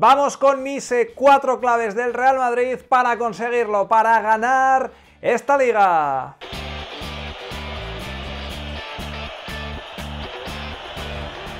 Vamos con mis eh, cuatro claves del Real Madrid para conseguirlo, para ganar esta liga.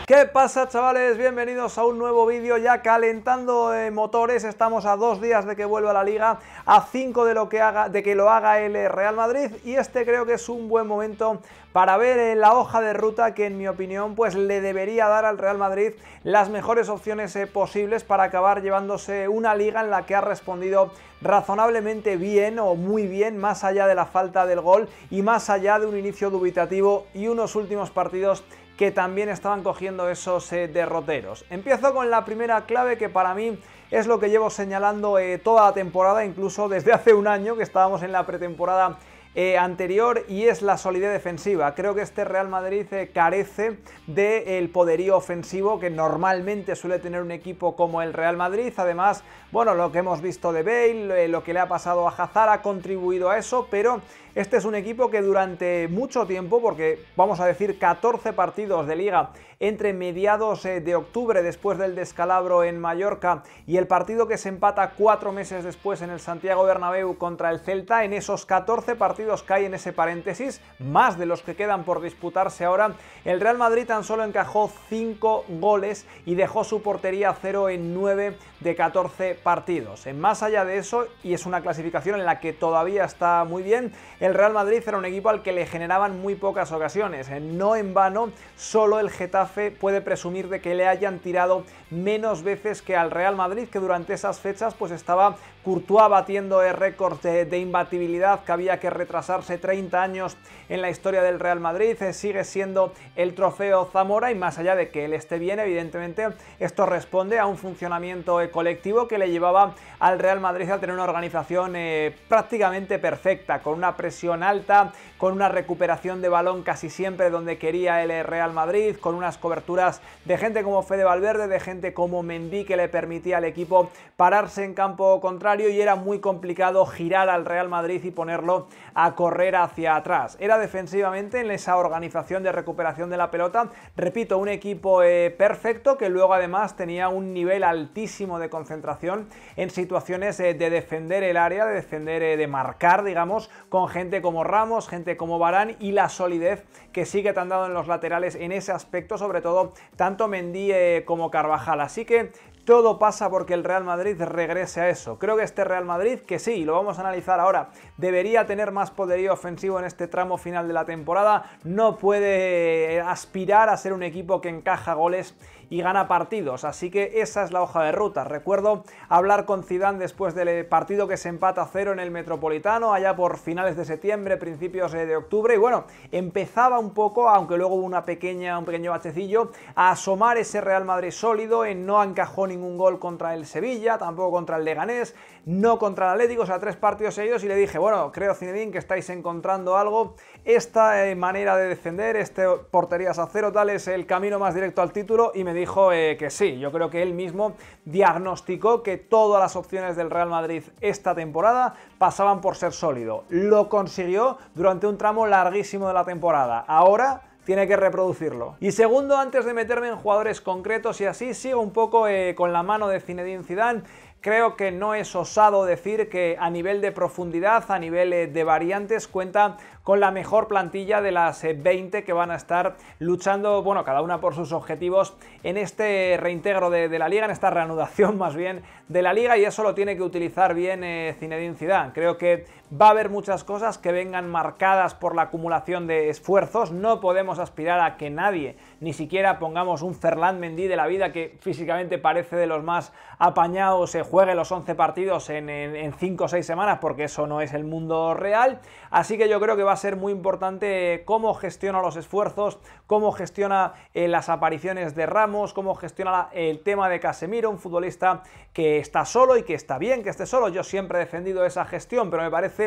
¿Qué pasa chavales? Bienvenidos a un nuevo vídeo ya calentando motores, estamos a dos días de que vuelva la liga, a cinco de, lo que haga, de que lo haga el eh, Real Madrid y este creo que es un buen momento para ver eh, la hoja de ruta que en mi opinión pues le debería dar al Real Madrid las mejores opciones eh, posibles para acabar llevándose una liga en la que ha respondido razonablemente bien o muy bien, más allá de la falta del gol y más allá de un inicio dubitativo y unos últimos partidos que también estaban cogiendo esos eh, derroteros. Empiezo con la primera clave que para mí es lo que llevo señalando eh, toda la temporada, incluso desde hace un año que estábamos en la pretemporada eh, anterior y es la solidez defensiva. Creo que este Real Madrid eh, carece del poderío ofensivo que normalmente suele tener un equipo como el Real Madrid. Además, bueno, lo que hemos visto de Bale, eh, lo que le ha pasado a Hazard ha contribuido a eso, pero este es un equipo que durante mucho tiempo, porque vamos a decir 14 partidos de liga entre mediados de octubre después del descalabro en Mallorca y el partido que se empata cuatro meses después en el Santiago Bernabéu contra el Celta, en esos 14 partidos partidos cae en ese paréntesis, más de los que quedan por disputarse ahora, el Real Madrid tan solo encajó 5 goles y dejó su portería 0 en 9 de 14 partidos. En más allá de eso, y es una clasificación en la que todavía está muy bien, el Real Madrid era un equipo al que le generaban muy pocas ocasiones. No en vano, solo el Getafe puede presumir de que le hayan tirado menos veces que al Real Madrid, que durante esas fechas pues estaba Courtois batiendo el récord de, imbatibilidad que había que retrasarse 30 años en la historia del Real Madrid. Eh, sigue siendo el trofeo Zamora y más allá de que él esté bien, evidentemente esto responde a un funcionamiento eh, colectivo que le llevaba al Real Madrid a tener una organización eh, prácticamente perfecta, con una presión alta, con una recuperación de balón casi siempre donde quería el Real Madrid, con unas coberturas de gente como Fede Valverde, de gente como Mendy que le permitía al equipo pararse en campo contrario y era muy complicado girar al Real Madrid y ponerlo a correr hacia atrás. Era defensivamente en esa organización de recuperación de la pelota, repito, un equipo eh, perfecto que luego además tenía un nivel altísimo de concentración en situaciones eh, de defender el área, de defender, eh, de marcar, digamos, con gente como Ramos, gente como Barán y la solidez que sigue tan dado en los laterales en ese aspecto, sobre todo tanto Mendí como Carvajal. Así que todo pasa porque el Real Madrid regrese a eso. Creo que este Real Madrid, que sí, lo vamos a analizar ahora, debería tener más poderío ofensivo en este tramo final de la temporada, no puede aspirar a ser un equipo que encaja goles y gana partidos. Así que esa es la hoja de ruta. Recuerdo hablar con Zidane después del eh, partido que se empata a cero en el Metropolitano, allá por finales de septiembre, principios eh, de octubre. Y bueno, empezaba un poco, aunque luego hubo una pequeña, un pequeño bachecillo, a asomar ese Real Madrid sólido. En no encajó ningún gol contra el Sevilla, tampoco contra el Leganés, no contra el Atlético, o sea, tres partidos seguidos. Y le dije, bueno, creo, Zinedine, que estáis encontrando algo. Esta eh, manera de defender, este porterías a cero, tal, es el camino más directo al título. Y me dijo eh, que sí. Yo creo que él mismo diagnosticó que todas las opciones del Real Madrid esta temporada pasaban por ser sólido. Lo consiguió durante un tramo larguísimo de la temporada. Ahora tiene que reproducirlo. Y segundo, antes de meterme en jugadores concretos y así, sigo un poco eh, con la mano de Zinedine Zidane Creo que no es osado decir que a nivel de profundidad, a nivel eh, de variantes, cuenta con la mejor plantilla de las 20 eh, que van a estar luchando, bueno, cada una por sus objetivos en este reintegro de, la liga, en esta reanudación más bien de la liga y eso lo tiene que utilizar bien eh, Zinedine Zidane. Creo que Va a haber muchas cosas que vengan marcadas por la acumulación de esfuerzos. No podemos aspirar a que nadie, ni siquiera pongamos un Ferland Mendy de la vida que físicamente parece de los más apañados, se juegue los 11 partidos en 5 o 6 semanas, porque eso no es el mundo real. Así que yo creo que va a ser muy importante cómo gestiona los esfuerzos, cómo gestiona eh, las apariciones de Ramos, cómo gestiona el tema de Casemiro, un futbolista que está solo y que está bien que esté solo. Yo siempre he defendido esa gestión, pero me parece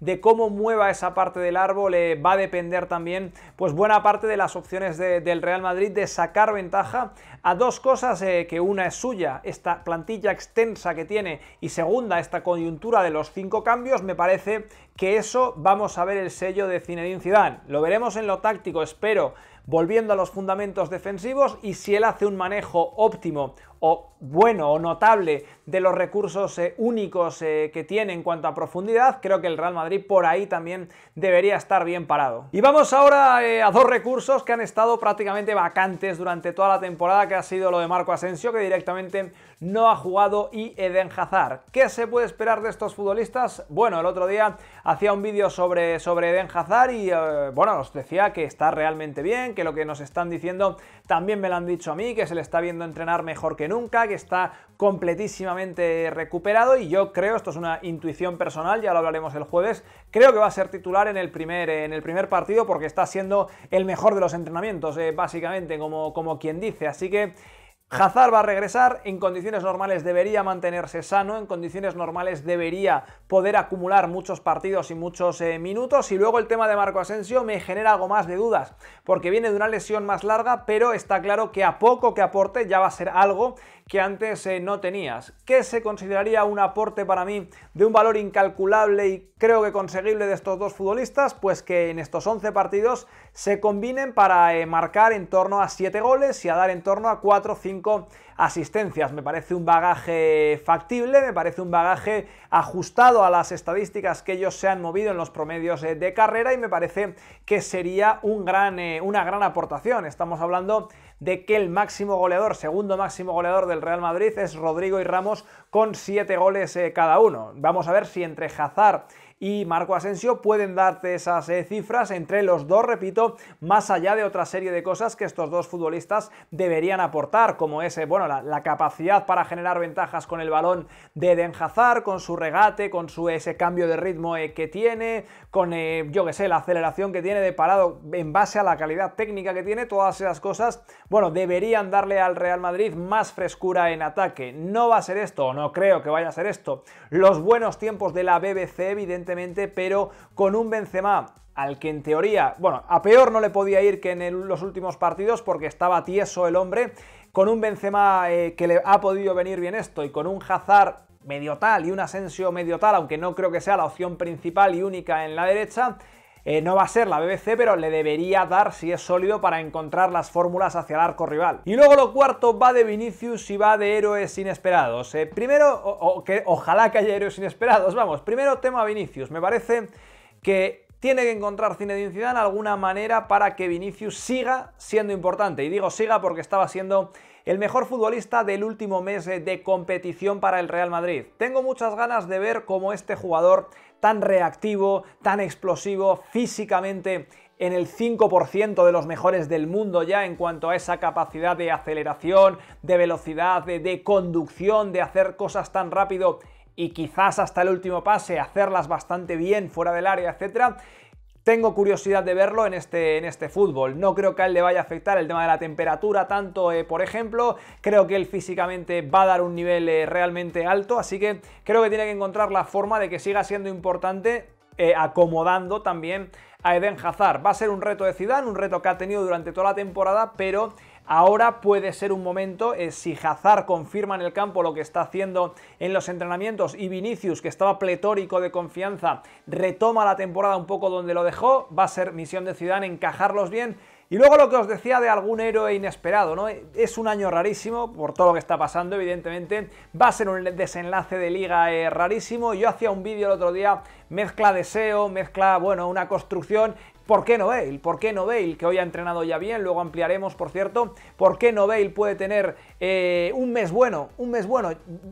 de cómo mueva esa parte del árbol, le eh, va a depender también, pues buena parte de las opciones del Real Madrid de sacar ventaja a dos cosas, eh, que una es suya, esta plantilla extensa que tiene, y segunda, esta coyuntura de los cinco cambios, me parece que eso vamos a ver el sello de Zinedine Zidane. Lo veremos en lo táctico, espero volviendo a los fundamentos defensivos y si él hace un manejo óptimo o bueno o notable de los recursos eh, únicos eh, que tiene en cuanto a profundidad, creo que el Real Madrid por ahí también debería estar bien parado. Y vamos ahora eh, a dos recursos que han estado prácticamente vacantes durante toda la temporada, que ha sido lo de Marco Asensio, que directamente no ha jugado, y Eden Hazard. ¿Qué se puede esperar de estos futbolistas? Bueno, el otro día hacía un vídeo sobre, sobre Eden Hazard y bueno, os decía que está realmente bien, que lo que nos están diciendo también me lo han dicho a mí, que se le está viendo entrenar mejor que nunca, que está completísimamente recuperado y yo creo, esto es una intuición personal, ya lo hablaremos el jueves, creo que va a ser titular en el primer, en el primer partido porque está siendo el mejor de los entrenamientos, eh, básicamente, como, como quien dice. Así que Hazard va a regresar, en condiciones normales debería mantenerse sano, en condiciones normales debería poder acumular muchos partidos y muchos eh, minutos y luego el tema de Marco Asensio me genera algo más de dudas porque viene de una lesión más larga pero está claro que a poco que aporte ya va a ser algo que antes eh, no tenías. ¿Qué se consideraría un aporte para mí de un valor incalculable y creo que conseguible de estos dos futbolistas? Pues que en estos 11 partidos se combinen para eh, marcar en torno a 7 goles y a dar en torno a 4 o 5 asistencias. Me parece un bagaje factible, me parece un bagaje ajustado a las estadísticas que ellos se han movido en los promedios eh, de carrera y me parece que sería un gran, eh, una gran aportación. Estamos hablando de que el máximo goleador, segundo máximo goleador del Real Madrid es Rodrigo y Ramos con siete goles eh, cada uno. Vamos a ver si entre Hazard y Marco Asensio pueden darte esas eh, cifras entre los dos, repito, más allá de otra serie de cosas que estos dos futbolistas deberían aportar, como ese, eh, bueno, la, capacidad para generar ventajas con el balón de Eden Hazard, con su regate, con su, ese cambio de ritmo eh, que tiene, con, yo que sé, la aceleración que tiene de parado en base a la calidad técnica que tiene, todas esas cosas, bueno, deberían darle al Real Madrid más frescura en ataque. No va a ser esto, no creo que vaya a ser esto. Los buenos tiempos de la BBC, evidentemente, pero con un Benzema al que en teoría, bueno, a peor no le podía ir que en los últimos partidos porque estaba tieso el hombre, con un Benzema eh, que le ha podido venir bien esto y con un Hazard medio tal y un Asensio medio tal, aunque no creo que sea la opción principal y única en la derecha, eh, no va a ser la BBC, pero le debería dar si es sólido para encontrar las fórmulas hacia el arco rival. Y luego lo cuarto va de Vinicius y va de héroes inesperados. Eh, primero, que ojalá que haya héroes inesperados, vamos, primero tema Vinicius. Me parece que tiene que encontrar Zinedine Zidane alguna manera para que Vinicius siga siendo importante. Y digo siga porque estaba siendo el mejor futbolista del último mes eh, de competición para el Real Madrid. Tengo muchas ganas de ver cómo este jugador tan reactivo, tan explosivo, físicamente en el 5% de los mejores del mundo ya en cuanto a esa capacidad de aceleración, de velocidad, de conducción, de hacer cosas tan rápido y quizás hasta el último pase hacerlas bastante bien fuera del área, etc., tengo curiosidad de verlo en este, en este fútbol. No creo que a él le vaya a afectar el tema de la temperatura tanto, eh, por ejemplo. Creo que él físicamente va a dar un nivel eh, realmente alto, así que creo que tiene que encontrar la forma de que siga siendo importante eh, acomodando también a Eden Hazard. Va a ser un reto de Zidane, un reto que ha tenido durante toda la temporada, pero Ahora puede ser un momento, eh, si Hazard confirma en el campo lo que está haciendo en los entrenamientos y Vinicius, que estaba pletórico de confianza, retoma la temporada un poco donde lo dejó, va a ser misión de Zidane encajarlos bien. Y luego lo que os decía de algún héroe inesperado, ¿no? Es un año rarísimo por todo lo que está pasando, evidentemente. Va a ser un desenlace de liga eh, rarísimo. Yo hacía un vídeo el otro día, mezcla deseo, mezcla, bueno, una construcción ¿Por qué no Bale? ¿Por qué no Bale? Que hoy ha entrenado ya bien, luego ampliaremos, por cierto. ¿Por qué no Bale puede tener eh, un mes bueno? Un mes bueno.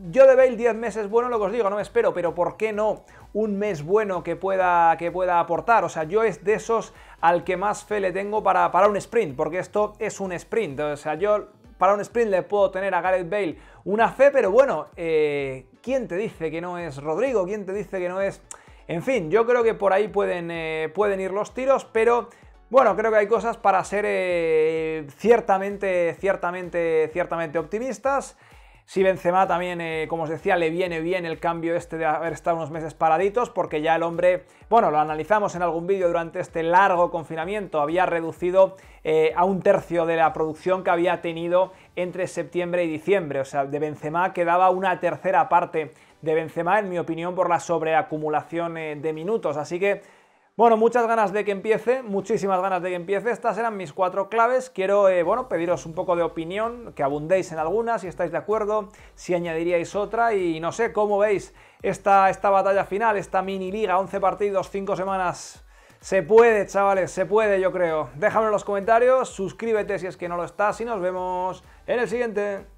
Yo de Bale 10 meses bueno, lo que os digo, no me espero, pero ¿por qué no un mes bueno que pueda, que pueda aportar? O sea, yo es de esos al que más fe le tengo para, para un sprint, porque esto es un sprint. O sea, yo para un sprint le puedo tener a Gareth Bale una fe, pero bueno, eh, ¿quién te dice que no es Rodrigo? ¿Quién te dice que no es en fin, yo creo que por ahí pueden, eh, pueden ir los tiros, pero bueno, creo que hay cosas para ser eh, ciertamente, ciertamente, ciertamente optimistas. Si Benzema también, eh, como os decía, le viene bien el cambio este de haber estado unos meses paraditos, porque ya el hombre, bueno, lo analizamos en algún vídeo durante este largo confinamiento, había reducido a un tercio de la producción que había tenido entre septiembre y diciembre. O sea, de Benzema quedaba una tercera parte de Benzema, en mi opinión, por la sobreacumulación eh, de minutos. Así que, bueno, muchas ganas de que empiece, muchísimas ganas de que empiece. Estas eran mis cuatro claves. Quiero, eh, bueno, pediros un poco de opinión, que abundéis en algunas, si estáis de acuerdo, si añadiríais otra y no sé cómo veis esta, esta batalla final, esta mini liga, 11 partidos, 5 semanas. Se puede, chavales, se puede, yo creo. Déjame en los comentarios, suscríbete si es que no lo estás y nos vemos en el siguiente.